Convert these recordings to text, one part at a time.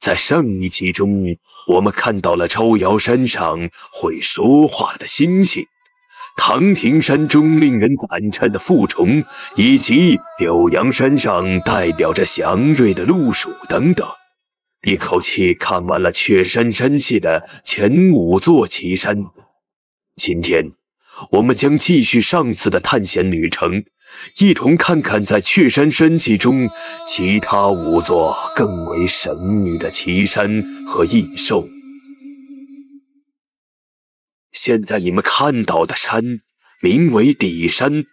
在上一集中，我们看到了招瑶山上会说话的猩猩，唐亭山中令人胆颤的负虫，以及柳阳山上代表着祥瑞的鹿鼠等等，一口气看完了雀山山系的前五座奇山。今天。我们将继续上次的探险旅程，一同看看在雀山山系中其他五座更为神秘的奇山和异兽。现在你们看到的山名为底山，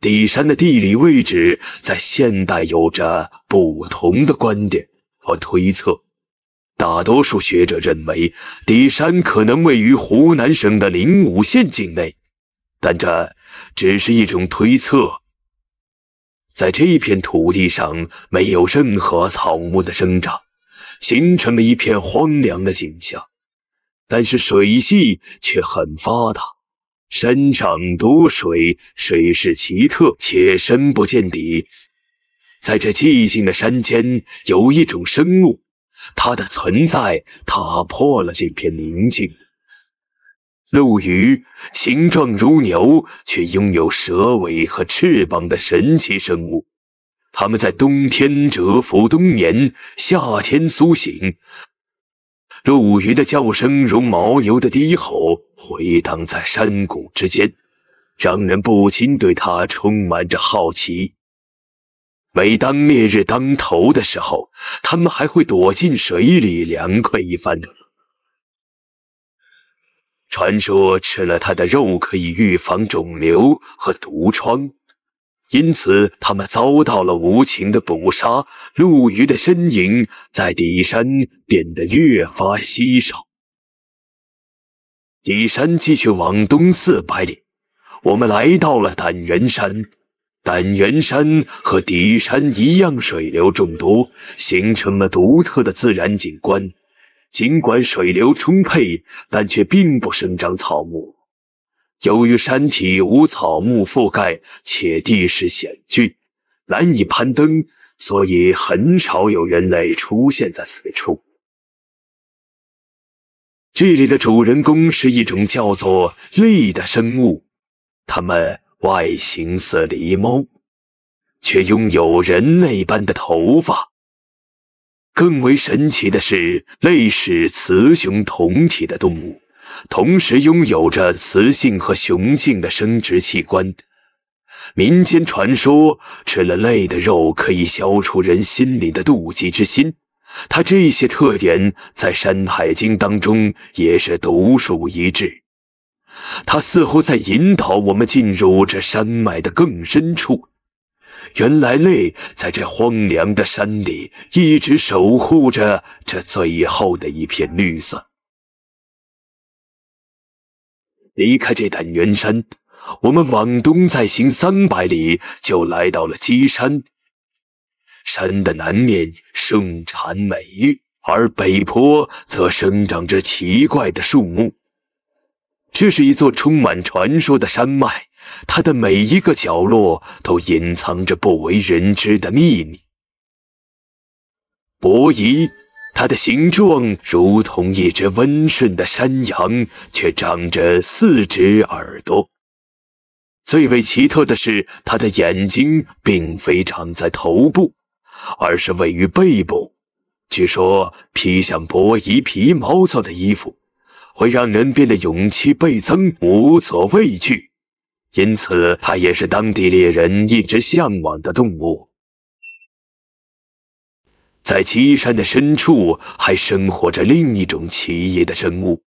底山的地理位置在现代有着不同的观点和推测。大多数学者认为底山可能位于湖南省的临武县境内。但这只是一种推测。在这片土地上，没有任何草木的生长，形成了一片荒凉的景象。但是水系却很发达，山上多水，水势奇特且深不见底。在这寂静的山间，有一种生物，它的存在打破了这片宁静。陆鱼形状如牛，却拥有蛇尾和翅膀的神奇生物。它们在冬天蛰伏冬眠，夏天苏醒。陆鱼的叫声如牦牛的低吼，回荡在山谷之间，让人不禁对它充满着好奇。每当烈日当头的时候，它们还会躲进水里凉快一番。传说吃了它的肉可以预防肿瘤和毒疮，因此它们遭到了无情的捕杀。陆鱼的身影在底山变得越发稀少。底山继续往东四百里，我们来到了胆源山。胆源山和底山一样，水流众多，形成了独特的自然景观。尽管水流充沛，但却并不生长草木。由于山体无草木覆盖，且地势险峻，难以攀登，所以很少有人类出现在此处。这里的主人公是一种叫做“类”的生物，它们外形似狸猫，却拥有人类般的头发。更为神奇的是，类是雌雄同体的动物，同时拥有着雌性和雄性的生殖器官。民间传说吃了类的肉可以消除人心里的妒忌之心。它这些特点在《山海经》当中也是独树一帜。它似乎在引导我们进入这山脉的更深处。原来泪在这荒凉的山里，一直守护着这最后的一片绿色。离开这丹元山，我们往东再行三百里，就来到了鸡山。山的南面盛产美玉，而北坡则生长着奇怪的树木。这是一座充满传说的山脉，它的每一个角落都隐藏着不为人知的秘密。伯夷，它的形状如同一只温顺的山羊，却长着四只耳朵。最为奇特的是，它的眼睛并非长在头部，而是位于背部。据说，披上伯夷皮毛做的衣服。会让人变得勇气倍增，无所畏惧。因此，它也是当地猎人一直向往的动物。在岐山的深处，还生活着另一种奇异的生物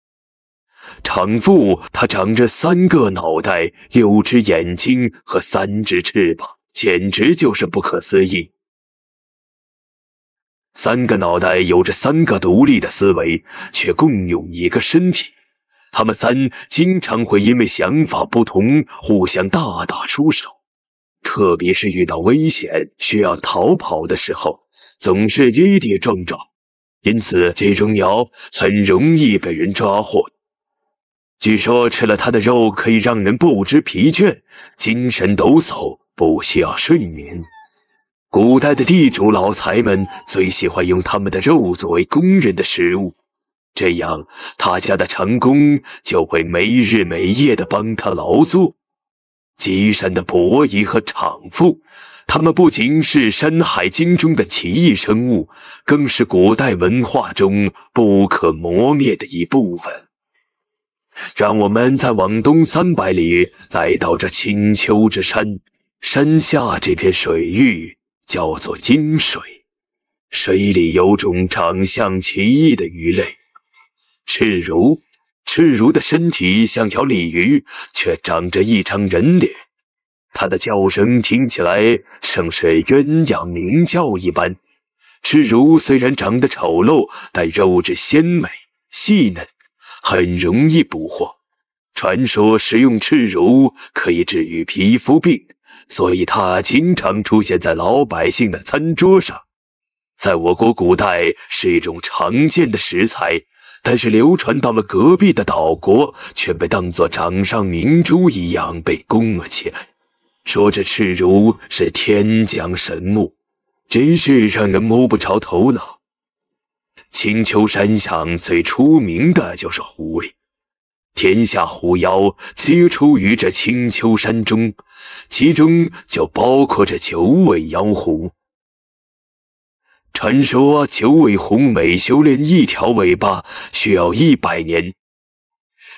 ——长腹。它长着三个脑袋、六只眼睛和三只翅膀，简直就是不可思议。三个脑袋有着三个独立的思维，却共用一个身体。他们三经常会因为想法不同互相大打出手，特别是遇到危险需要逃跑的时候，总是跌跌撞撞，因此这种鸟很容易被人抓获。据说吃了它的肉可以让人不知疲倦、精神抖擞，不需要睡眠。古代的地主老财们最喜欢用他们的肉作为工人的食物，这样他家的长工就会没日没夜的帮他劳作。积山的伯夷和长父，他们不仅是《山海经》中的奇异生物，更是古代文化中不可磨灭的一部分。让我们再往东三百里，来到这青丘之山，山下这片水域。叫做金水，水里有种长相奇异的鱼类，赤如。赤如的身体像条鲤鱼，却长着一张人脸。它的叫声听起来像是鸳鸯鸣叫一般。赤如虽然长得丑陋，但肉质鲜美、细嫩，很容易捕获。传说食用赤茹可以治愈皮肤病，所以它经常出现在老百姓的餐桌上。在我国古代是一种常见的食材，但是流传到了隔壁的岛国，却被当作掌上明珠一样被供了起来。说这赤茹是天降神木，真是让人摸不着头脑。青丘山上最出名的就是狐狸。天下狐妖皆出于这青丘山中，其中就包括这九尾妖狐。传说九尾狐每修炼一条尾巴需要一百年，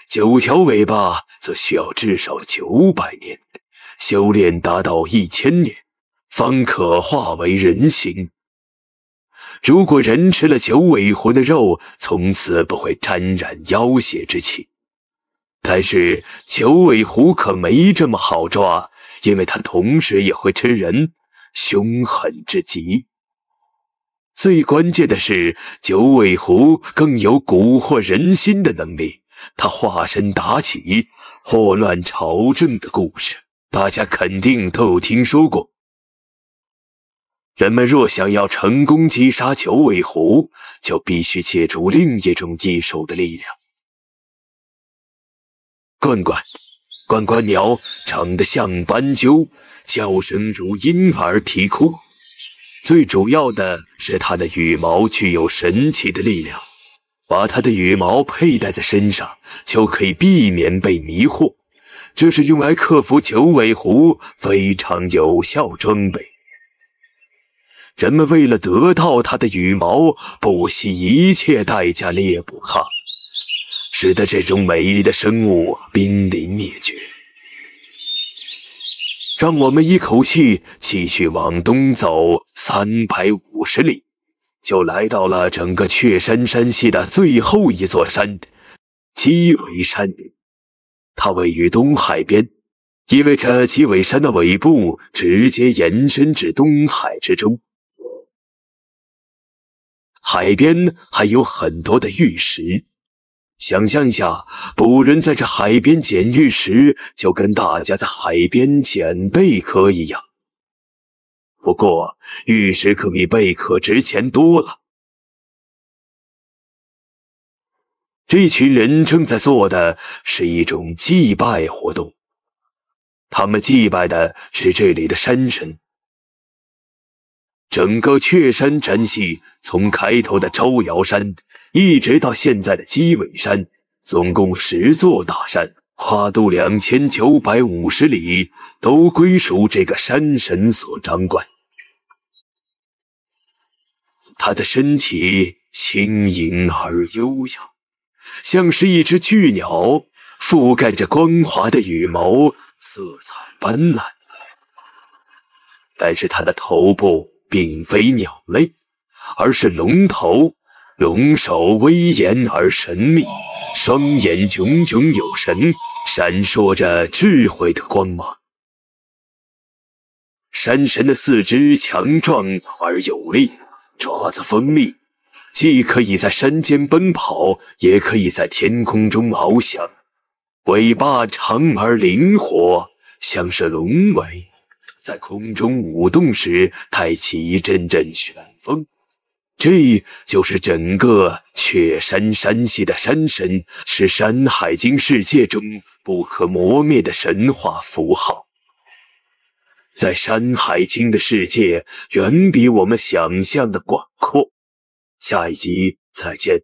九条尾巴则需要至少九百年，修炼达到一千年，方可化为人形。如果人吃了九尾狐的肉，从此不会沾染妖邪之气。但是九尾狐可没这么好抓，因为它同时也会吃人，凶狠至极。最关键的是，九尾狐更有蛊惑人心的能力。它化身妲己，祸乱朝政的故事，大家肯定都有听说过。人们若想要成功击杀九尾狐，就必须借助另一种异兽的力量。关关，关关鸟长得像斑鸠，叫声如婴儿啼哭。最主要的是，它的羽毛具有神奇的力量，把它的羽毛佩戴在身上，就可以避免被迷惑。这是用来克服九尾狐非常有效装备。人们为了得到它的羽毛，不惜一切代价猎捕它。使得这种美丽的生物濒临灭绝。让我们一口气继续往东走三百五十里，就来到了整个雀山山系的最后一座山——鸡尾山。它位于东海边，意味着鸡尾山的尾部直接延伸至东海之中。海边还有很多的玉石。想象一下，古人在这海边捡玉石，就跟大家在海边捡贝壳一样。不过，玉石可比贝壳值钱多了。这群人正在做的是一种祭拜活动，他们祭拜的是这里的山神。整个雀山真系从开头的周瑶山，一直到现在的鸡尾山，总共十座大山，跨度两千九百五十里，都归属这个山神所掌管。他的身体轻盈而优雅，像是一只巨鸟，覆盖着光滑的羽毛，色彩斑斓。但是他的头部。并非鸟类，而是龙头龙首，威严而神秘，双眼炯炯有神，闪烁着智慧的光芒。山神的四肢强壮而有力，爪子锋利，既可以在山间奔跑，也可以在天空中翱翔。尾巴长而灵活，像是龙尾。在空中舞动时，带起一阵阵旋风。这就是整个雀山山系的山神，是《山海经》世界中不可磨灭的神话符号。在《山海经》的世界，远比我们想象的广阔。下一集再见。